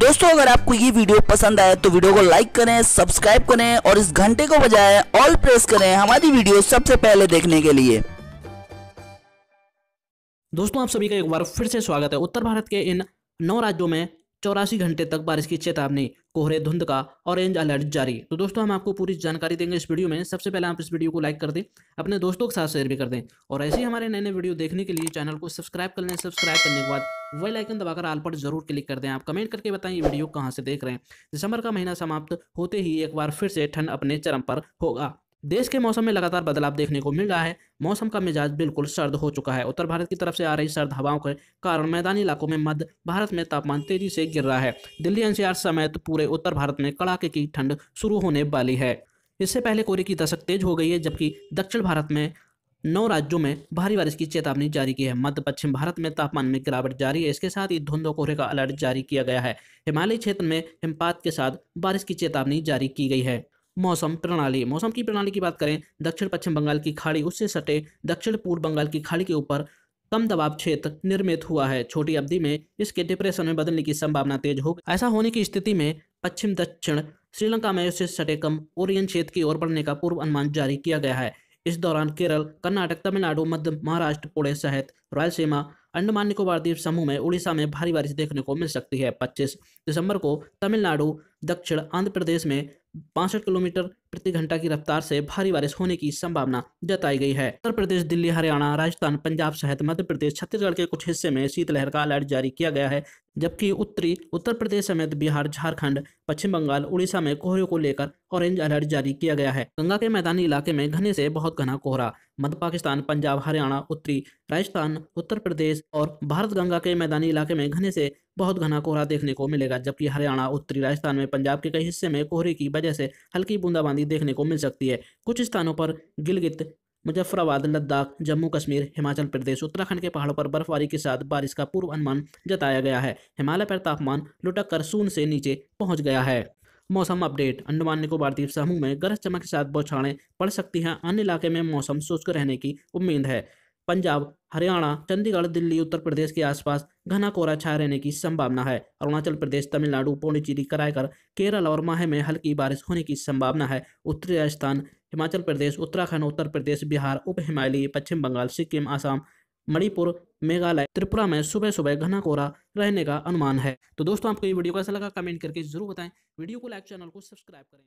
दोस्तों अगर आपको ये वीडियो पसंद आए तो वीडियो को लाइक करें सब्सक्राइब करें और इस घंटे को बजाय ऑल प्रेस करें हमारी वीडियो सबसे पहले देखने के लिए दोस्तों आप सभी का एक बार फिर से स्वागत है उत्तर भारत के इन नौ राज्यों में चौरासी घंटे तक बारिश की चेतावनी कोहरे धुंध का ऑरेंज अलर्ट जारी तो दोस्तों हम आपको पूरी जानकारी देंगे इस वीडियो में सबसे पहले आप इस वीडियो को लाइक कर दें अपने दोस्तों के साथ शेयर भी कर दें और ऐसे ही हमारे नए नए वीडियो देखने के लिए चैनल को सब्सक्राइब कर लें सब्सक्राइब करने के बाद वेल आइकन दबाकर आल पर जरूर क्लिक कर दें आप कमेंट करके बताएं ये वीडियो कहाँ से देख रहे हैं दिसंबर का महीना समाप्त होते ही एक बार फिर से ठंड अपने चरम पर होगा देश के मौसम में लगातार बदलाव देखने को मिल रहा है मौसम का मिजाज बिल्कुल सर्द हो चुका है उत्तर भारत की तरफ से आ रही सर्द हवाओं के कारण मैदानी इलाकों में मध्य भारत में तापमान तेजी से गिर रहा है दिल्ली एनसीआर समेत पूरे उत्तर भारत में कड़ाके की ठंड शुरू होने वाली है इससे पहले कोहरे की दशक तेज हो गई है जबकि दक्षिण भारत में नौ राज्यों में भारी बारिश की चेतावनी जारी की है मध्य पश्चिम भारत में तापमान में गिरावट जारी है इसके साथ ही धुंध कोहरे का अलर्ट जारी किया गया है हिमालय क्षेत्र में हिमपात के साथ बारिश की चेतावनी जारी की गई है मौसम प्रणाली मौसम की प्रणाली की बात करें दक्षिण पश्चिम बंगाल की खाड़ी उससे सटे दक्षिण पूर्व बंगाल की खाड़ी के ऊपर कम दबाव क्षेत्र निर्मित हुआ है छोटी अवधि में इसके डिप्रेशन में बदलने की संभावना तेज हो ऐसा होने की स्थिति में पश्चिम दक्षिण श्रीलंका में उससे सटे कम ओरियन क्षेत्र की ओर बढ़ने का पूर्व अनुमान जारी किया गया है इस दौरान केरल कर्नाटक तमिलनाडु मध्य महाराष्ट्र पुणे सहित रायलसीमा अंडमान निकोबार द्वीप समूह में उड़ीसा में भारी बारिश देखने को मिल सकती है 25 दिसंबर को तमिलनाडु दक्षिण आंध्र प्रदेश में बासठ किलोमीटर प्रति घंटा की रफ्तार से भारी बारिश होने की संभावना जताई गई है उत्तर प्रदेश दिल्ली हरियाणा राजस्थान पंजाब सहित मध्य प्रदेश छत्तीसगढ़ के कुछ हिस्से में शीतलहर का अलर्ट जारी किया गया है जबकि उत्तरी उत्तर प्रदेश समेत बिहार झारखंड पश्चिम बंगाल उड़ीसा में कोहरे को लेकर ऑरेंज अलर्ट जारी किया गया है गंगा के मैदानी इलाके में घने से बहुत घना कोहरा मध्य पाकिस्तान पंजाब हरियाणा उत्तरी राजस्थान उत्तर प्रदेश और भारत गंगा के मैदानी इलाके में घने से बहुत घना कोहरा देखने को मिलेगा जबकि हरियाणा उत्तरी राजस्थान में पंजाब के कई हिस्से में कोहरे की वजह से हल्की बूंदाबांदी देखने को मिल सकती है कुछ स्थानों पर गिलगित मुजफ्फराबाद लद्दाख जम्मू कश्मीर हिमाचल प्रदेश उत्तराखंड के पहाड़ों पर बर्फबारी के साथ बारिश का पूर्व अनुमान जताया गया है हिमालय पर तापमान लुटक कर शून्य से नीचे पहुंच गया है मौसम अपडेट अंडमान निकोबार द्वीप समूह में गरज चमक के साथ बौछारें पड़ सकती हैं अन्य इलाके में मौसम शुष्क रहने की उम्मीद है पंजाब हरियाणा चंडीगढ़ दिल्ली उत्तर प्रदेश के आसपास घना कोहरा छाए रहने की संभावना है अरुणाचल प्रदेश तमिलनाडु पौंडीचेरी कराकर केरल और माहे में हल्की बारिश होने की संभावना है उत्तरी राजस्थान हिमाचल प्रदेश उत्तराखंड उत्तर प्रदेश बिहार उप हिमालय पश्चिम बंगाल सिक्किम आसाम मणिपुर मेघालय त्रिपुरा में सुबह सुबह घना कोहरा रहने का अनुमान है तो दोस्तों आपको ये वीडियो कैसा लगा कमेंट करके जरूर बताएं वीडियो को लाइक चैनल को सब्सक्राइब करें